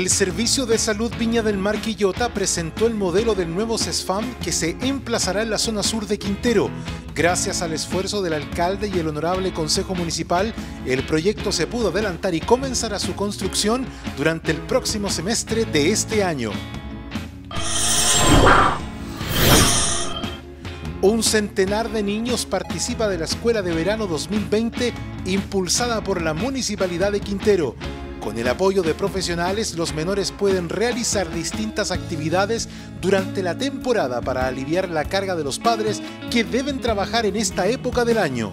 El Servicio de Salud Viña del Mar Quillota presentó el modelo del nuevo CESFAM que se emplazará en la zona sur de Quintero. Gracias al esfuerzo del alcalde y el honorable Consejo Municipal, el proyecto se pudo adelantar y comenzará su construcción durante el próximo semestre de este año. Un centenar de niños participa de la Escuela de Verano 2020 impulsada por la Municipalidad de Quintero. Con el apoyo de profesionales, los menores pueden realizar distintas actividades durante la temporada para aliviar la carga de los padres que deben trabajar en esta época del año.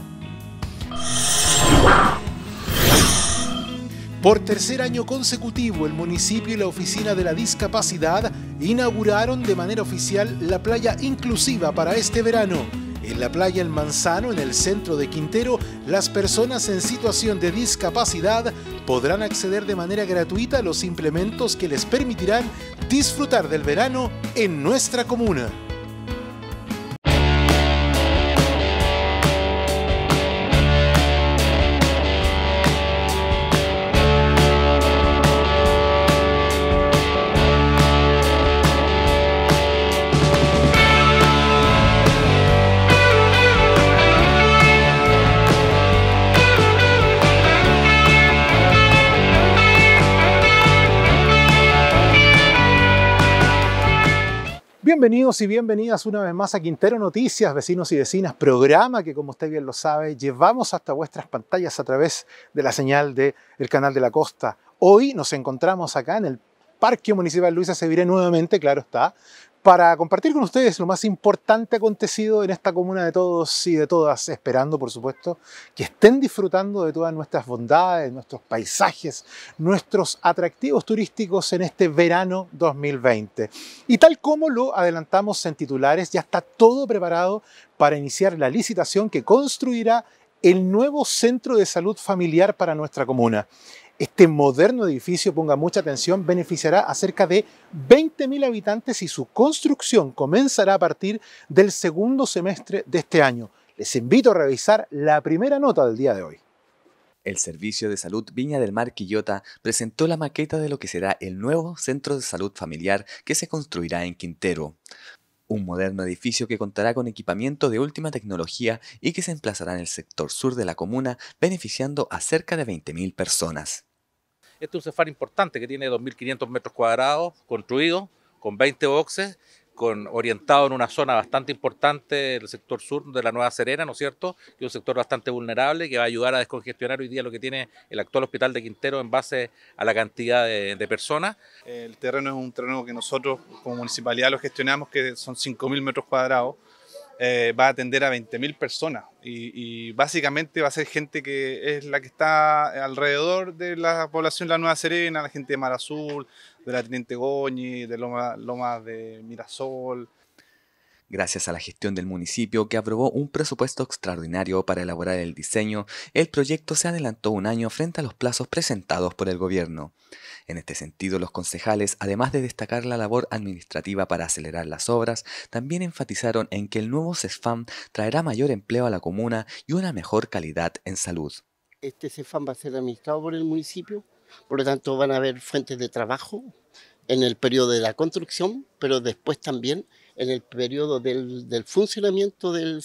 Por tercer año consecutivo, el municipio y la Oficina de la Discapacidad inauguraron de manera oficial la playa inclusiva para este verano. En la playa El Manzano, en el centro de Quintero, las personas en situación de discapacidad podrán acceder de manera gratuita a los implementos que les permitirán disfrutar del verano en nuestra comuna. Bienvenidos y bienvenidas una vez más a Quintero Noticias, vecinos y vecinas, programa que como usted bien lo sabe, llevamos hasta vuestras pantallas a través de la señal del el canal de la costa. Hoy nos encontramos acá en el Parque Municipal Luisa Seviré nuevamente, claro está, para compartir con ustedes lo más importante acontecido en esta comuna de todos y de todas, esperando, por supuesto, que estén disfrutando de todas nuestras bondades, nuestros paisajes, nuestros atractivos turísticos en este verano 2020. Y tal como lo adelantamos en titulares, ya está todo preparado para iniciar la licitación que construirá el nuevo centro de salud familiar para nuestra comuna. Este moderno edificio, ponga mucha atención, beneficiará a cerca de 20.000 habitantes y su construcción comenzará a partir del segundo semestre de este año. Les invito a revisar la primera nota del día de hoy. El Servicio de Salud Viña del Mar Quillota presentó la maqueta de lo que será el nuevo Centro de Salud Familiar que se construirá en Quintero. Un moderno edificio que contará con equipamiento de última tecnología y que se emplazará en el sector sur de la comuna, beneficiando a cerca de 20.000 personas. Este es un Cefal importante que tiene 2.500 metros cuadrados, construido, con 20 boxes, con, orientado en una zona bastante importante el sector sur de la Nueva Serena, ¿no es cierto? Que es un sector bastante vulnerable que va a ayudar a descongestionar hoy día lo que tiene el actual hospital de Quintero en base a la cantidad de, de personas. El terreno es un terreno que nosotros como municipalidad lo gestionamos, que son 5.000 metros cuadrados eh, va a atender a 20.000 personas y, básicamente va a ser gente que es la que está alrededor de la población de la Nueva Serena, la gente de Mar Azul, de la Teniente Goñi, de Lomas Loma de Mirasol, gracias a la gestión del municipio que aprobó un presupuesto extraordinario para elaborar el diseño, el proyecto se adelantó un año frente a los plazos presentados por el gobierno. En este sentido, los concejales, además de destacar la labor administrativa para acelerar las obras, también enfatizaron en que el nuevo CESFAM traerá mayor empleo a la comuna y una mejor calidad en salud. Este CESFAM va a ser administrado por el municipio, por lo tanto van a haber fuentes de trabajo en el periodo de la construcción, pero después también en el periodo del, funcionamiento del,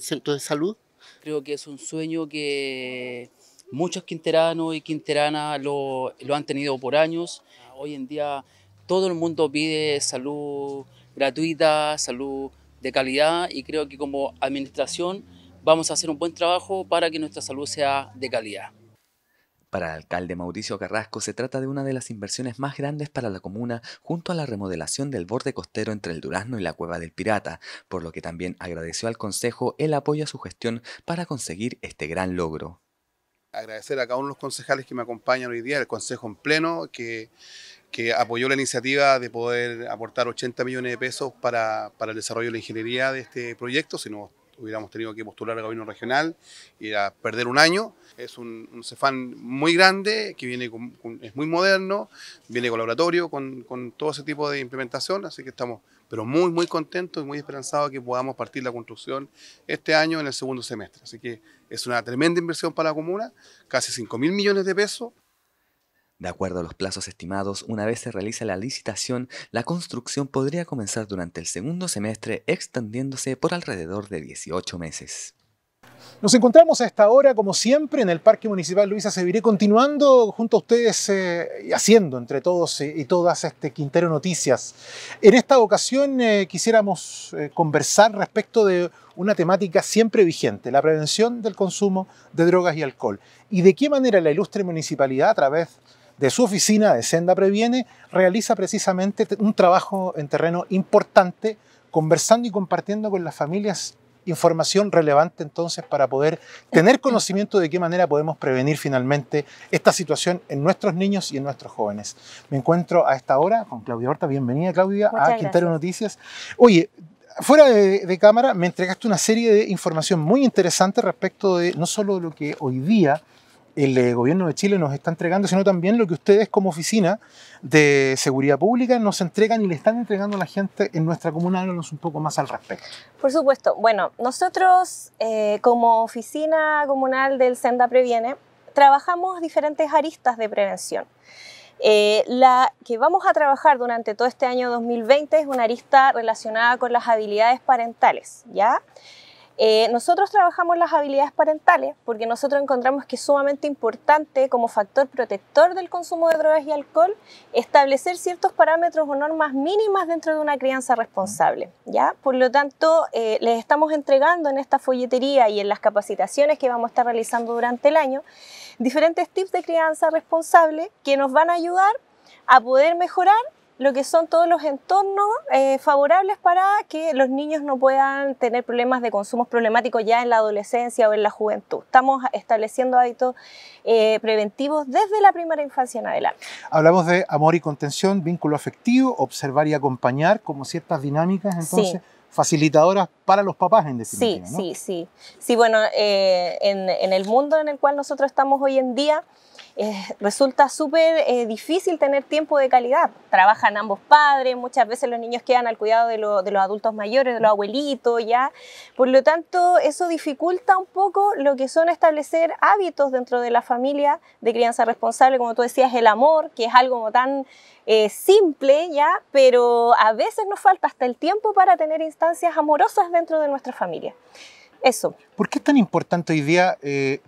centro de salud? Creo que es un sueño que muchos quinteranos y quinteranas lo han tenido por años. Hoy en día todo el mundo pide salud gratuita, salud de calidad y creo que como administración vamos a hacer un buen trabajo para que nuestra salud sea de calidad. Para el alcalde Mauricio Carrasco se trata de una de las inversiones más grandes para la comuna junto a la remodelación del borde costero entre el Durazno y la Cueva del Pirata, por lo que también agradeció al Consejo el apoyo a su gestión para conseguir este gran logro. Agradecer a cada uno de los concejales que me acompañan hoy día, el Consejo en pleno, que, apoyó la iniciativa de poder aportar 80 millones de pesos para, el desarrollo de la ingeniería de este proyecto, sino hubiéramos tenido que postular al gobierno regional y a perder un año. Es un, CEFAN muy grande, que viene es muy moderno, viene colaboratorio con, todo ese tipo de implementación, así que estamos pero muy, muy contentos y muy esperanzados de que podamos partir la construcción este año en el segundo semestre. Así que es una tremenda inversión para la comuna, casi 5 mil millones de pesos, de acuerdo a los plazos estimados, una vez se realiza la licitación, la construcción podría comenzar durante el segundo semestre extendiéndose por alrededor de 18 meses. Nos encontramos a esta hora, como siempre, en el Parque Municipal Luisa Seviré, continuando junto a ustedes eh, y haciendo entre todos eh, y todas este Quintero Noticias. En esta ocasión eh, quisiéramos conversar respecto de una temática siempre vigente, la prevención del consumo de drogas y alcohol. Y de qué manera la ilustre municipalidad, a través de su oficina de Senda Previene, realiza precisamente un trabajo en terreno importante, conversando y compartiendo con las familias información relevante entonces para poder tener conocimiento de qué manera podemos prevenir finalmente esta situación en nuestros niños y en nuestros jóvenes. Me encuentro a esta hora con Claudia Horta. Bienvenida, Claudia, a gracias. Noticias. Oye, fuera de, cámara me entregaste una serie de información muy interesante respecto de no solo lo que hoy día el eh, gobierno de Chile nos está entregando, sino también lo que ustedes como oficina de seguridad pública nos entregan y le están entregando a la gente en nuestra comuna. nos un poco más al respecto. Por supuesto. Bueno, nosotros eh, como oficina comunal del Senda Previene trabajamos diferentes aristas de prevención. Eh, la que vamos a trabajar durante todo este año 2020 es una arista relacionada con las habilidades parentales, ¿ya? Eh, nosotros trabajamos las habilidades parentales porque nosotros encontramos que es sumamente importante como factor protector del consumo de drogas y alcohol establecer ciertos parámetros o normas mínimas dentro de una crianza responsable. ¿ya? Por lo tanto, eh, les estamos entregando en esta folletería y en las capacitaciones que vamos a estar realizando durante el año diferentes tips de crianza responsable que nos van a ayudar a poder mejorar lo que son todos los entornos eh, favorables para que los niños no puedan tener problemas de consumo problemáticos ya en la adolescencia o en la juventud. Estamos estableciendo hábitos eh, preventivos desde la primera infancia en adelante. Hablamos de amor y contención, vínculo afectivo, observar y acompañar como ciertas dinámicas entonces. facilitadoras para los papás en definitiva. Sí, sí, sí. Sí, bueno, eh, en, el mundo en el cual nosotros estamos hoy en día, eh, resulta súper eh, difícil tener tiempo de calidad. Trabajan ambos padres, muchas veces los niños quedan al cuidado de, los adultos mayores, de los abuelitos, ya. Por lo tanto, eso dificulta un poco lo que son establecer hábitos dentro de la familia de crianza responsable, como tú decías, el amor, que es algo tan eh, simple, ya, pero a veces nos falta hasta el tiempo para tener instancias amorosas dentro de nuestra familia. Eso. ¿Por qué es tan importante hoy día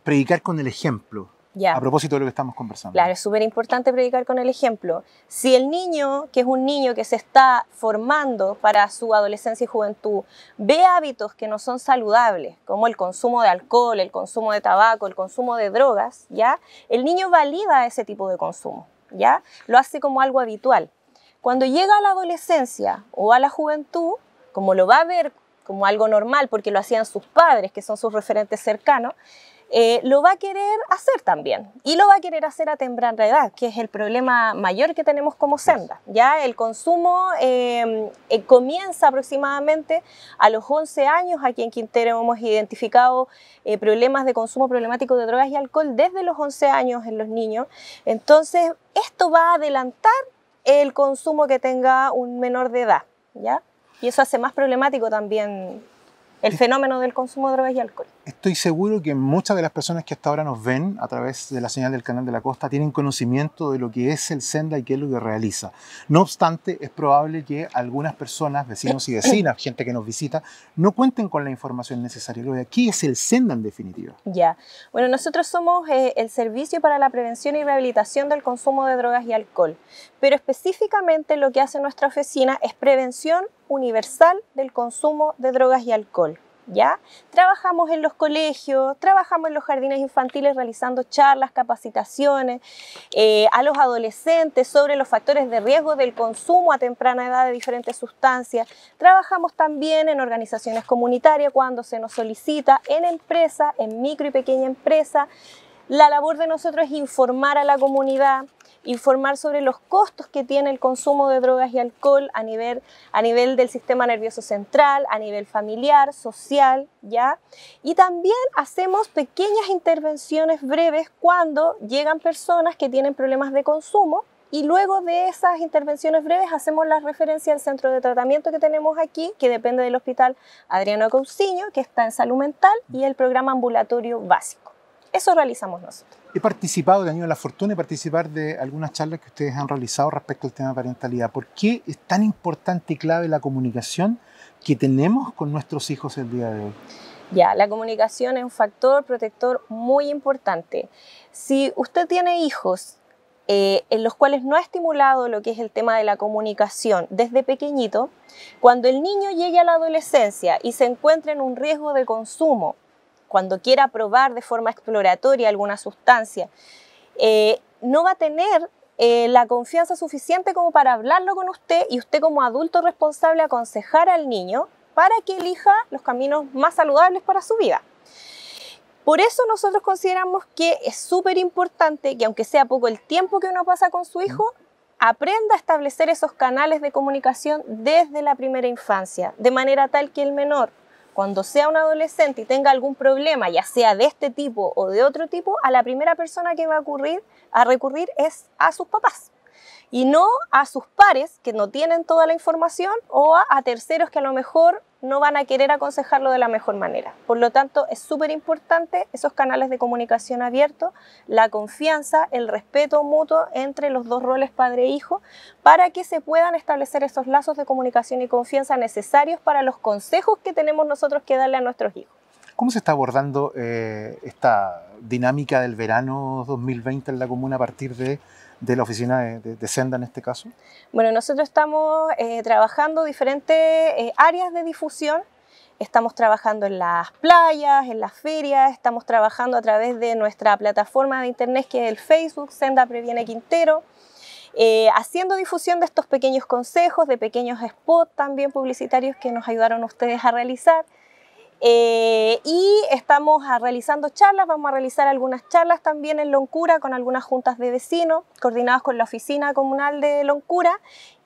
predicar con el ejemplo? A propósito de lo que estamos conversando. Claro, es súper importante predicar con el ejemplo. Si el niño, que es un niño que se está formando para su adolescencia y juventud, ve hábitos que no son saludables, como el consumo de alcohol, el consumo de tabaco, el consumo de drogas, ¿ya? El niño valida ese tipo de consumo, ¿ya? Lo hace como algo habitual. Cuando llega a la adolescencia o a la juventud, como lo va a ver como algo normal porque lo hacían sus padres, que son sus referentes cercanos, eh, lo va a querer hacer también. Y lo va a querer hacer a temprana edad, que es el problema mayor que tenemos como senda. Ya el consumo em, eh, comienza aproximadamente a los 11 años. Aquí en Quintero hemos identificado eh, problemas de consumo problemático de drogas y alcohol desde los 11 años en los niños. Entonces, esto va a adelantar el consumo que tenga un menor de edad, ¿ya? Y eso hace más problemático también el fenómeno del consumo de drogas y alcohol. Estoy seguro que muchas de las personas que hasta ahora nos ven a través de la señal del canal de la costa tienen conocimiento de lo que es el Senda y qué es lo que realiza. No obstante, es probable que algunas personas, vecinos y vecinas, gente que nos visita, no cuenten con la información necesaria. ¿Qué de es el Senda en definitiva. Ya. Bueno, nosotros somos eh, el Servicio para la Prevención y Rehabilitación del Consumo de Drogas y Alcohol, pero específicamente lo que hace nuestra oficina es prevención universal del consumo de drogas y alcohol. ¿Ya? Trabajamos en los colegios, trabajamos en los jardines infantiles realizando charlas, capacitaciones eh, a los adolescentes sobre los factores de riesgo del consumo a temprana edad de diferentes sustancias. Trabajamos también en organizaciones comunitarias cuando se nos solicita en empresa, en micro y pequeña empresa. La labor de nosotros es informar a la comunidad, informar sobre los costos que tiene el consumo de drogas y alcohol a nivel, a nivel del sistema nervioso central, a nivel familiar, social, ¿ya? Y también hacemos pequeñas intervenciones breves cuando llegan personas que tienen problemas de consumo y luego de esas intervenciones breves hacemos la referencia al centro de tratamiento que tenemos aquí, que depende del hospital Adriano Cousiño, que está en salud mental, y el programa ambulatorio básico. Eso realizamos nosotros. He participado, he tenido la fortuna de participar de algunas charlas que ustedes han realizado respecto al tema de parentalidad. ¿Por qué es tan importante y clave la comunicación que tenemos con nuestros hijos el día de hoy? Ya, la comunicación es un factor protector muy importante. Si usted tiene hijos eh, en los cuales no ha estimulado lo que es el tema de la comunicación desde pequeñito, cuando el niño llegue a la adolescencia y se encuentra en un riesgo de consumo cuando quiera probar de forma exploratoria alguna sustancia, eh, no va a tener eh, la confianza suficiente como para hablarlo con usted y usted como adulto responsable aconsejar al niño para que elija los caminos más saludables para su vida. Por eso nosotros consideramos que es súper importante que aunque sea poco el tiempo que uno pasa con su hijo, aprenda a establecer esos canales de comunicación desde la primera infancia, de manera tal que el menor cuando sea un adolescente y tenga algún problema, ya sea de este tipo o de otro tipo, a la primera persona que va a, ocurrir, a recurrir es a sus papás y no a sus pares que no tienen toda la información o a, terceros que a lo mejor no van a querer aconsejarlo de la mejor manera. Por lo tanto, es súper importante esos canales de comunicación abiertos, la confianza, el respeto mutuo entre los dos roles padre-hijo, e para que se puedan establecer esos lazos de comunicación y confianza necesarios para los consejos que tenemos nosotros que darle a nuestros hijos. ¿Cómo se está abordando eh, esta dinámica del verano 2020 en la comuna a partir de, de la oficina de, Senda en este caso? Bueno, nosotros estamos eh, trabajando diferentes eh, áreas de difusión. Estamos trabajando en las playas, en las ferias, estamos trabajando a través de nuestra plataforma de internet que es el Facebook, Senda Previene Quintero. haciendo difusión de estos pequeños consejos, de pequeños spots también publicitarios que nos ayudaron ustedes a realizar. Eh, y estamos ah, realizando charlas, vamos a realizar algunas charlas también en Loncura con algunas juntas de vecinos coordinadas con la oficina comunal de Loncura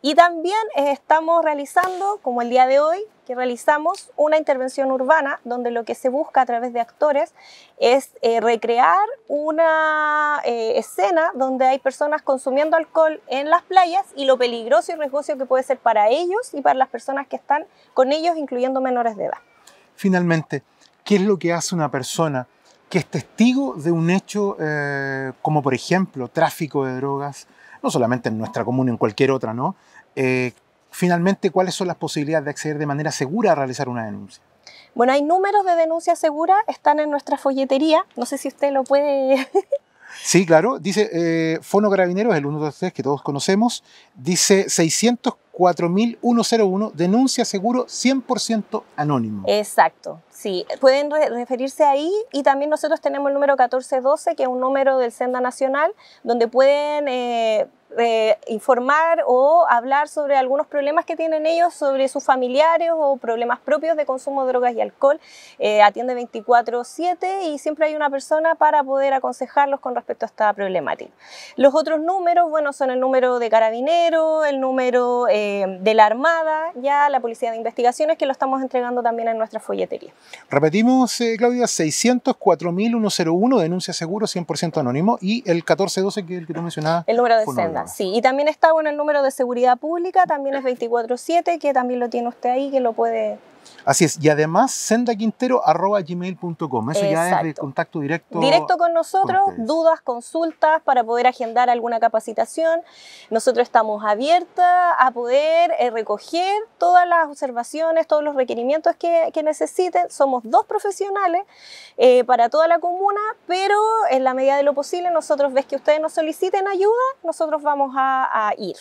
y también eh, estamos realizando, como el día de hoy, que realizamos una intervención urbana donde lo que se busca a través de actores es eh, recrear una escena donde hay personas consumiendo alcohol en las playas y lo peligroso y riesgoso que puede ser para ellos y para las personas que están con ellos, incluyendo menores de edad finalmente, ¿qué es lo que hace una persona que es testigo de un hecho eh, como, por ejemplo, tráfico de drogas, no solamente en nuestra comuna, en cualquier otra, ¿no? Eh, finalmente, ¿cuáles son las posibilidades de acceder de manera segura a realizar una denuncia? Bueno, hay números de denuncia segura, están en nuestra folletería, no sé si usted lo puede... sí, claro, dice eh, Fono Carabineros, el de 123 que todos conocemos, dice 600 4101, denuncia seguro 100% anónimo. Exacto, sí. Pueden referirse ahí y también nosotros tenemos el número 1412, que es un número del Senda Nacional, donde pueden... Eh, eh, informar o hablar sobre algunos problemas que tienen ellos, sobre sus familiares o problemas propios de consumo de drogas y alcohol. Eh, atiende 24/7 y siempre hay una persona para poder aconsejarlos con respecto a esta problemática. Los otros números, bueno, son el número de carabinero, el número eh, de la Armada, ya la Policía de Investigaciones, que lo estamos entregando también en nuestra folletería. Repetimos, Claudia, 604.101, denuncia seguro, 100% anónimo, y el 1412, que es el que tú mencionabas. El número de senda sí. Y también está bueno el número de seguridad pública, también es 24-7, que también lo tiene usted ahí, que lo puede Así es, y además sendaquintero.gmail.com, eso ya es de contacto directo. Directo con nosotros, dudas, consultas para poder agendar alguna capacitación. Nosotros estamos abiertas a poder eh, recoger todas las observaciones, todos los requerimientos que, necesiten. Somos dos profesionales eh, para toda la comuna, pero en la medida de lo posible nosotros ves que ustedes nos soliciten ayuda, nosotros vamos a ir.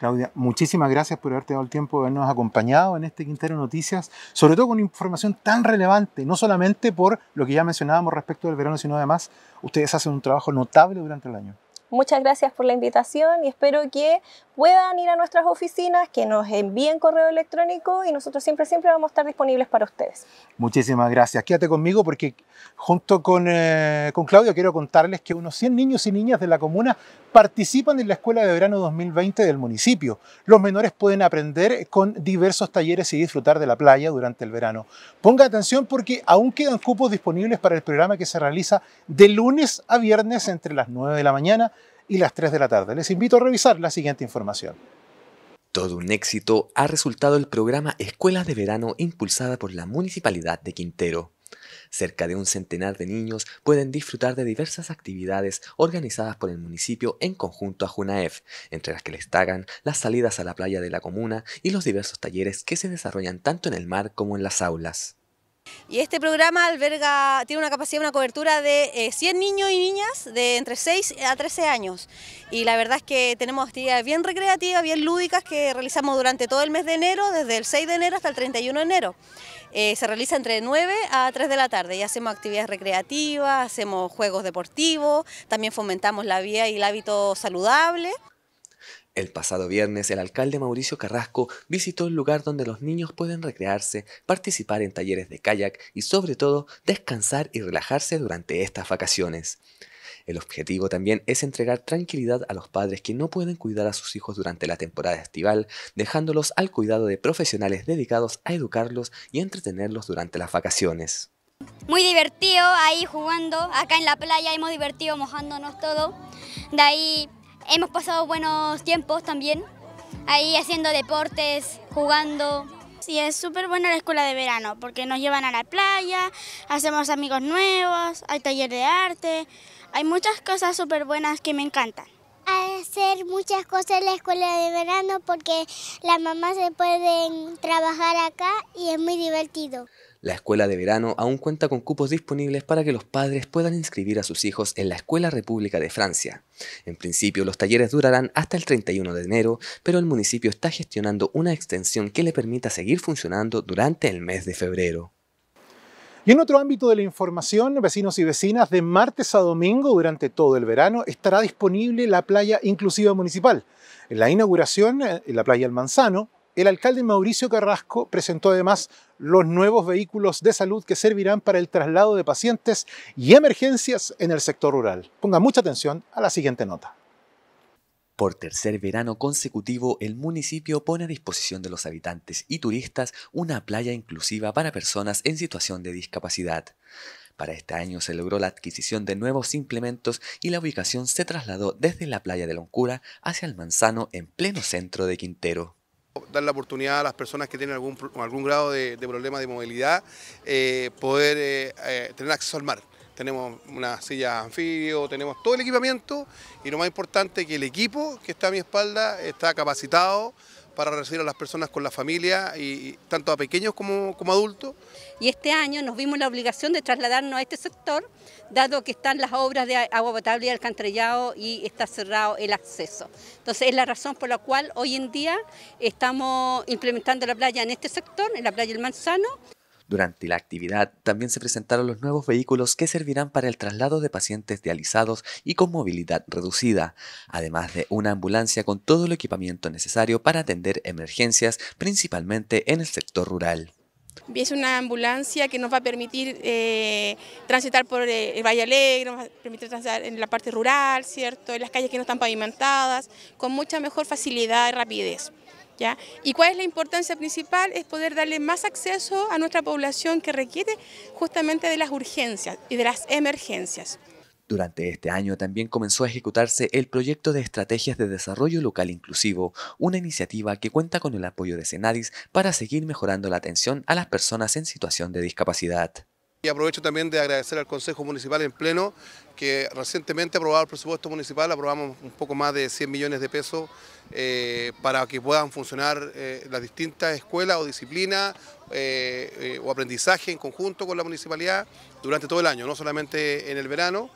Claudia, muchísimas gracias por haberte dado el tiempo de habernos acompañado en este Quintero Noticias, sobre todo con información tan relevante, no solamente por lo que ya mencionábamos respecto del verano, sino además ustedes hacen un trabajo notable durante el año. Muchas gracias por la invitación y espero que puedan ir a nuestras oficinas, que nos envíen correo electrónico y nosotros siempre, siempre vamos a estar disponibles para ustedes. Muchísimas gracias. Quédate conmigo porque junto con, eh, con Claudio quiero contarles que unos 100 niños y niñas de la comuna participan en la Escuela de Verano 2020 del municipio. Los menores pueden aprender con diversos talleres y disfrutar de la playa durante el verano. Ponga atención porque aún quedan cupos disponibles para el programa que se realiza de lunes a viernes entre las 9 de la mañana y las 3 de la tarde. Les invito a revisar la siguiente información. Todo un éxito ha resultado el programa Escuelas de Verano impulsada por la Municipalidad de Quintero. Cerca de un centenar de niños pueden disfrutar de diversas actividades organizadas por el municipio en conjunto a Junaef, entre las que destacan las salidas a la playa de la comuna y los diversos talleres que se desarrollan tanto en el mar como en las aulas. Y este programa alberga, tiene una capacidad, una cobertura de 100 eh, niños y niñas de entre 6 a 13 años. Y la verdad es que tenemos actividades bien recreativas, bien lúdicas que realizamos durante todo el mes de enero, desde el 6 de enero hasta el 31 de enero. Eh, se realiza entre 9 a 3 de la tarde y hacemos actividades recreativas, hacemos juegos deportivos, también fomentamos la vida y el hábito saludable. El pasado viernes, el alcalde Mauricio Carrasco visitó el lugar donde los niños pueden recrearse, participar en talleres de kayak y sobre todo descansar y relajarse durante estas vacaciones. El objetivo también es entregar tranquilidad a los padres que no pueden cuidar a sus hijos durante la temporada estival, dejándolos al cuidado de profesionales dedicados a educarlos y entretenerlos durante las vacaciones. Muy divertido ahí jugando, acá en la playa hemos divertido mojándonos todo. De ahí Hemos pasado buenos tiempos también, ahí haciendo deportes, jugando. Sí, es súper buena la escuela de verano porque nos llevan a la playa, hacemos amigos nuevos, hay taller de arte, hay muchas cosas súper buenas que me encantan. Hacer muchas cosas en la escuela de verano porque las mamás se pueden trabajar acá y es muy divertido. La escuela de verano aún cuenta con cupos disponibles para que los padres puedan inscribir a sus hijos en la Escuela República de Francia. En principio, los talleres durarán hasta el 31 de enero, pero el municipio está gestionando una extensión que le permita seguir funcionando durante el mes de febrero. Y en otro ámbito de la información, vecinos y vecinas, de martes a domingo durante todo el verano estará disponible la playa inclusiva municipal. En la inauguración, eh, en la playa El Manzano, el alcalde Mauricio Carrasco presentó además los nuevos vehículos de salud que servirán para el traslado de pacientes y emergencias en el sector rural. Ponga mucha atención a la siguiente nota. Por tercer verano consecutivo, el municipio pone a disposición de los habitantes y turistas una playa inclusiva para personas en situación de discapacidad. Para este año se logró la adquisición de nuevos implementos y la ubicación se trasladó desde la playa de Loncura hacia el Manzano en pleno centro de Quintero dar la oportunidad a las personas que tienen algún, grado de, problema de movilidad, eh, poder eh, eh, tener acceso al mar. Tenemos una silla anfibio, tenemos todo el equipamiento y lo más importante que el equipo que está a mi espalda está capacitado para recibir a las personas con la familia, y, tanto a pequeños como, como adultos. Y este año nos vimos la obligación de trasladarnos a este sector, dado que están las obras de agua potable y alcantarillado y está cerrado el acceso. Entonces es la razón por la cual hoy en día estamos implementando la playa en este sector, en la playa El Manzano. Durante la actividad también se presentaron los nuevos vehículos que servirán para el traslado de pacientes dializados y con movilidad reducida, además de una ambulancia con todo el equipamiento necesario para atender emergencias, principalmente en el sector rural. Es una ambulancia que nos va a permitir eh, transitar por eh, el Valle Alegre, nos va a permitir transitar en la parte rural, ¿cierto? en las calles que no están pavimentadas, con mucha mejor facilidad y rapidez. ¿Y cuál es la importancia principal? Es poder darle más acceso a nuestra población que requiere justamente de las urgencias y de las emergencias. Durante este año también comenzó a ejecutarse el proyecto de Estrategias de Desarrollo Local Inclusivo, una iniciativa que cuenta con el apoyo de CENADIS para seguir mejorando la atención a las personas en situación de discapacidad. Y aprovecho también de agradecer al Consejo Municipal en pleno que recientemente aprobado el presupuesto municipal, aprobamos un poco más de 100 millones de pesos eh, para que puedan funcionar eh, las distintas escuelas o disciplinas eh, o aprendizaje en conjunto con la municipalidad durante todo el año, no solamente en el verano.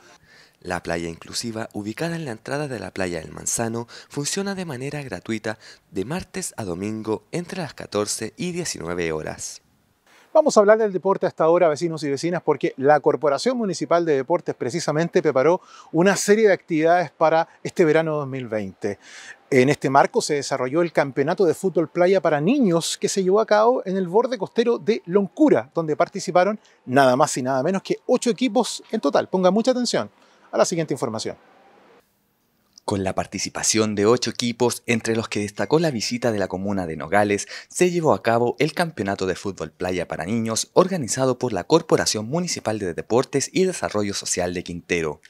La playa inclusiva, ubicada en la entrada de la playa del Manzano, funciona de manera gratuita de martes a domingo entre las 14 y 19 horas. Vamos a hablar del deporte hasta ahora, vecinos y vecinas, porque la Corporación Municipal de Deportes precisamente preparó una serie de actividades para este verano 2020. En este marco se desarrolló el Campeonato de Fútbol Playa para Niños que se llevó a cabo en el borde costero de Loncura, donde participaron nada más y nada menos que ocho equipos en total. Pongan mucha atención a la siguiente información. Con la participación de ocho equipos, entre los que destacó la visita de la comuna de Nogales, se llevó a cabo el Campeonato de Fútbol Playa para Niños organizado por la Corporación Municipal de Deportes y Desarrollo Social de Quintero.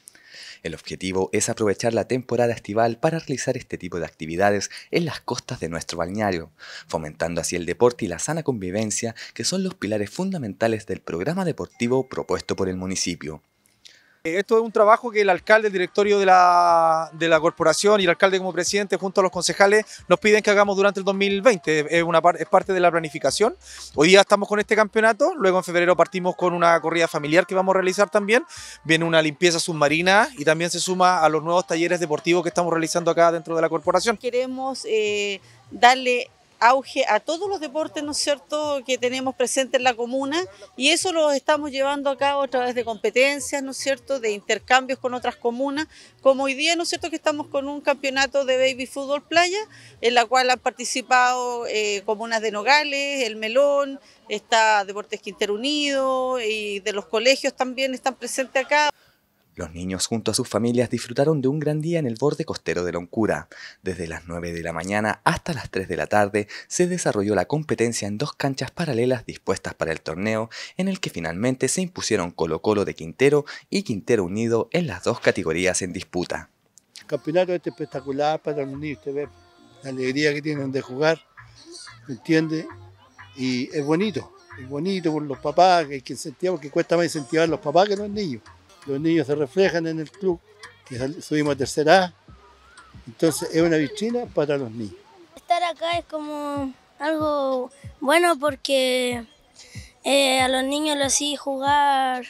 El objetivo es aprovechar la temporada estival para realizar este tipo de actividades en las costas de nuestro balneario, fomentando así el deporte y la sana convivencia que son los pilares fundamentales del programa deportivo propuesto por el municipio. Esto es un trabajo que el alcalde, el directorio de la, de la, corporación y el alcalde como presidente junto a los concejales nos piden que hagamos durante el 2020. Es, una, es parte de la planificación. Hoy día estamos con este campeonato, luego en febrero partimos con una corrida familiar que vamos a realizar también. Viene una limpieza submarina y también se suma a los nuevos talleres deportivos que estamos realizando acá dentro de la corporación. Queremos eh, darle auge a todos los deportes, ¿no es cierto?, que tenemos presentes en la comuna y eso lo estamos llevando a cabo a través de competencias, ¿no es cierto?, de intercambios con otras comunas, como hoy día, ¿no es cierto?, que estamos con un campeonato de baby fútbol playa, en la cual han participado eh, comunas de Nogales, El Melón, está Deportes Quintero Unido y de los colegios también están presentes acá. Los niños junto a sus familias disfrutaron de un gran día en el borde costero de Loncura. Desde las 9 de la mañana hasta las 3 de la tarde se desarrolló la competencia en dos canchas paralelas dispuestas para el torneo, en el que finalmente se impusieron Colo Colo de Quintero y Quintero Unido en las dos categorías en disputa. El campeonato es este espectacular para los niños, te la alegría que tienen de jugar, ¿me Y es bonito, es bonito por los papás, que que cuesta más incentivar a los papás que los niños los niños se reflejan en el club, que subimos a tercera Entonces es una vitrina para los niños. Estar acá es como algo bueno porque eh, a los niños les sí jugar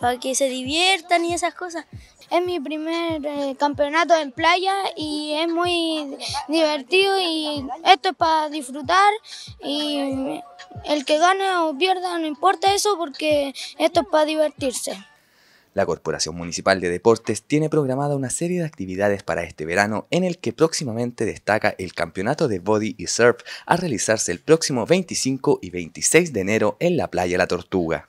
para que se diviertan y esas cosas. Es mi primer eh, campeonato en playa y es muy divertido y esto es para disfrutar y el que gane o pierda no importa eso porque esto es para divertirse. La Corporación Municipal de Deportes tiene programada una serie de actividades para este verano en el que próximamente destaca el Campeonato de Body y Surf a realizarse el próximo 25 y 26 de enero en la Playa La Tortuga.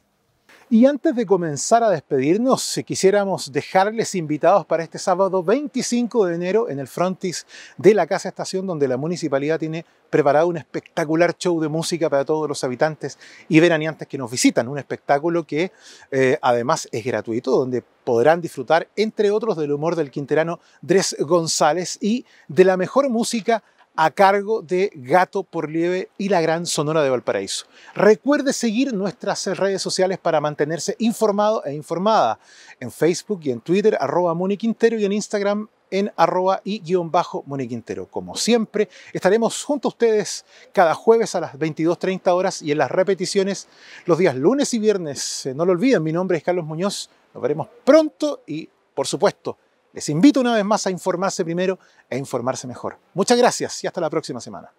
Y antes de comenzar a despedirnos, si quisiéramos dejarles invitados para este sábado 25 de enero en el frontis de la Casa Estación, donde la municipalidad tiene preparado un espectacular show de música para todos los habitantes y veraniantes que nos visitan. Un espectáculo que eh, además es gratuito, donde podrán disfrutar, entre otros, del humor del quinterano Dres González y de la mejor música a cargo de Gato por y la Gran Sonora de Valparaíso. Recuerde seguir nuestras redes sociales para mantenerse informado e informada. En Facebook y en Twitter, arroba Moni Quintero y en Instagram en arroba y guión bajo Moni Quintero. Como siempre, estaremos junto a ustedes cada jueves a las 22.30 horas y en las repeticiones los días lunes y viernes. Eh, no lo olviden, mi nombre es Carlos Muñoz. Nos veremos pronto y, por supuesto, les invito una vez más a informarse primero e informarse mejor. Muchas gracias y hasta la próxima semana.